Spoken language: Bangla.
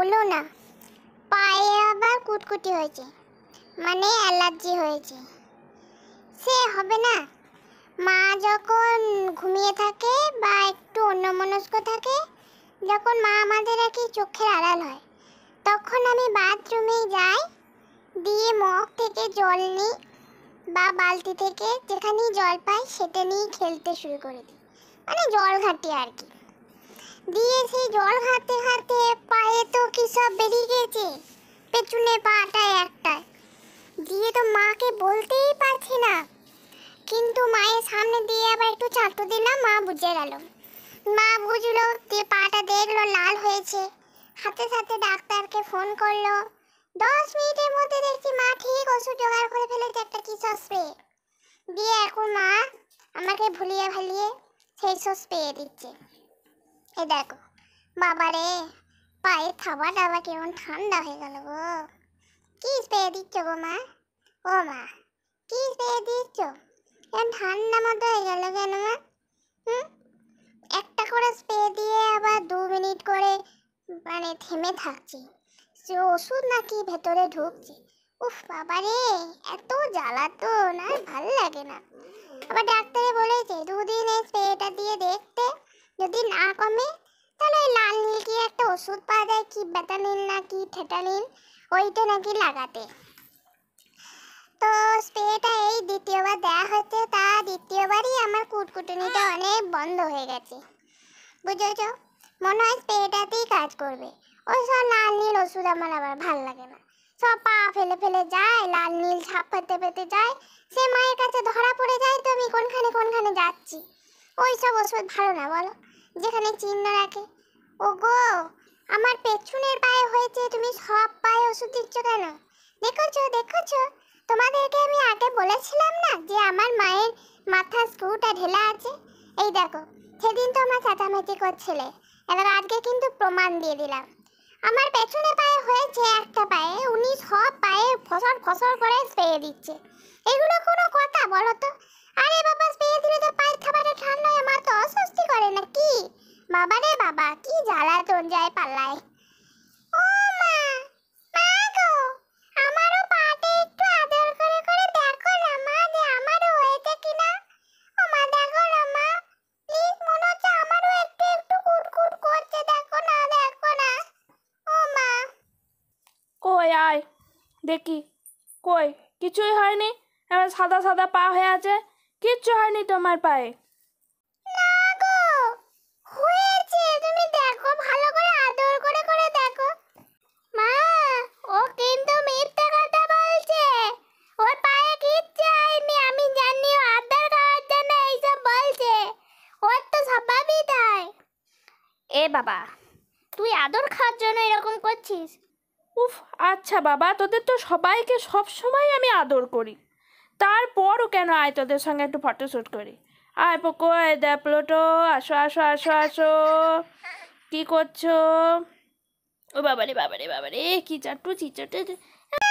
বলো না পায়ে আবার কুটকুটি হয়েছে মানে অ্যালার্জি হয়েছে সে হবে না মা যখন ঘুমিয়ে থাকে বা একটু অন্যমনস্ক থাকে যখন মা আমাদের আর কি চোখের আড়াল হয় তখন আমি বাথরুমে যাই দিয়ে মগ থেকে জল নিই বা বালতি থেকে যেখানেই জল পাই সেটা নিয়ে খেলতে শুরু করে দিই মানে জল ঘাটি আর কি দিয়ে সেই জল ঘাটতে ঘাটতে পায়ে তো কি সব বেরিয়ে গেছে পেছনে পাটায় একটা দিয়ে তো মাকে বলতেই পারছি না কিন্তু মায়ের সামনে দিয়ে আবার একটু চাটু দিলাম মা বুঝে গেল মা বুঝলো যে পাটা দেখলো লাল হয়েছে হাতে সাথে ডাক্তারকে ফোন করলো দশ মিনিটের মধ্যে দেখছি মা ঠিক ওষুধ জোগাড় করে ফেলেছে একটা কিসব স্প্রে দিয়ে এখন মা আমাকে ভুলিয়ে ভালিয়ে সেই সব স্প্রে দিচ্ছে এই দেখো বাবারে পায়ের থাবা আবার কেমন ঠান্ডা হয়ে গেল গো কি স্প্রে দিচ্ছ গো মা ও মা কি স্প্রে দিচ্ছ কেমন ঠান্ডা মতো হয়ে গেল কেন মা হুম একটা করে স্প্রে দিয়ে আবার দু মিনিট করে মানে থেমে থাকছি সে ওষুধ নাকি ভেতরে ঢুকছে উফ বাবা রে এত জ্বালাতো না ভাল লাগে না আবার ডাক্তারে বলেছে দুদিন এই স্প্রেটা দিয়ে দেখতে যদি না কমে তাহলে ওই লাল নীল কি একটা ওষুধ পাওয়া যায় কি বেটালিন না কি থেটালিন ওইটা নাকি লাগাতে তো স্প্রেটা এই দ্বিতীয়বার দেওয়া হচ্ছে তা দ্বিতীয়বারই আমার কুটকুটুনিটা অনেক বন্ধ হয়ে গেছে বুঝেছ মনে হয় স্প্রেটাতেই কাজ করবে ওই সব লাল নীল ওষুধ আমার আবার ভাল লাগে না সব পা ফেলে ফেলে যায় লাল নীল ছাপ ফেতে পেতে যায় সে মায়ের কাছে ধরা পড়ে যায় তো আমি কোনখানে কোনখানে যাচ্ছি ওই সব ওষুধ ভালো না বলো যেখানে চিহ্ন রাখে গো আমার পেছনের পায়ে হয়েছে তুমি সব পায়ে ওষুধ দিচ্ছ কেন দেখেছো দেখেছো তোমাদেরকে আমি আগে বলেছিলাম না যে আমার মায়ের মাথা স্ক্রুটা ঢেলা আছে এই দেখো সেদিন তো আমার চেঁচামেচি করছিলে এবার আজকে কিন্তু প্রমাণ দিয়ে দিলাম আমার পেছনে পায়ে হয়েছে একটা পায়ে উনি সব পায়ে ফসল ফসল করে স্প্রে দিচ্ছে এগুলো কোনো কথা বলো তো বাবা রে বাবা কি জ্বালা তোর যায় পাল্লায় ও মা মা গো আমারও পাটে একটু আদর করে করে দেখো না মা যে আমারও হয়েছে কিনা ও মা দেখো না মা প্লিজ মনে হচ্ছে আমারও একটু একটু কুটকুট করছে দেখো না দেখো না ও মা কই আয় দেখি কই কিছুই হয়নি আমার সাদা সাদা পা হয়ে আছে কিচ্ছু হয়নি তোমার পায়ে এ বাবা তুই আদর খাওয়ার জন্য এরকম করছিস উফ আচ্ছা বাবা তোদের তো সবাইকে সব সময় আমি আদর করি তারপরও কেন আয় তোদের সঙ্গে একটু ফটোশ্যুট করি আয় পোকো আয় দ্য প্লোটো আসো আসো আসো আসো কি করছো ও বাবারে বাবারে বাবারে কি চাটু চিচটে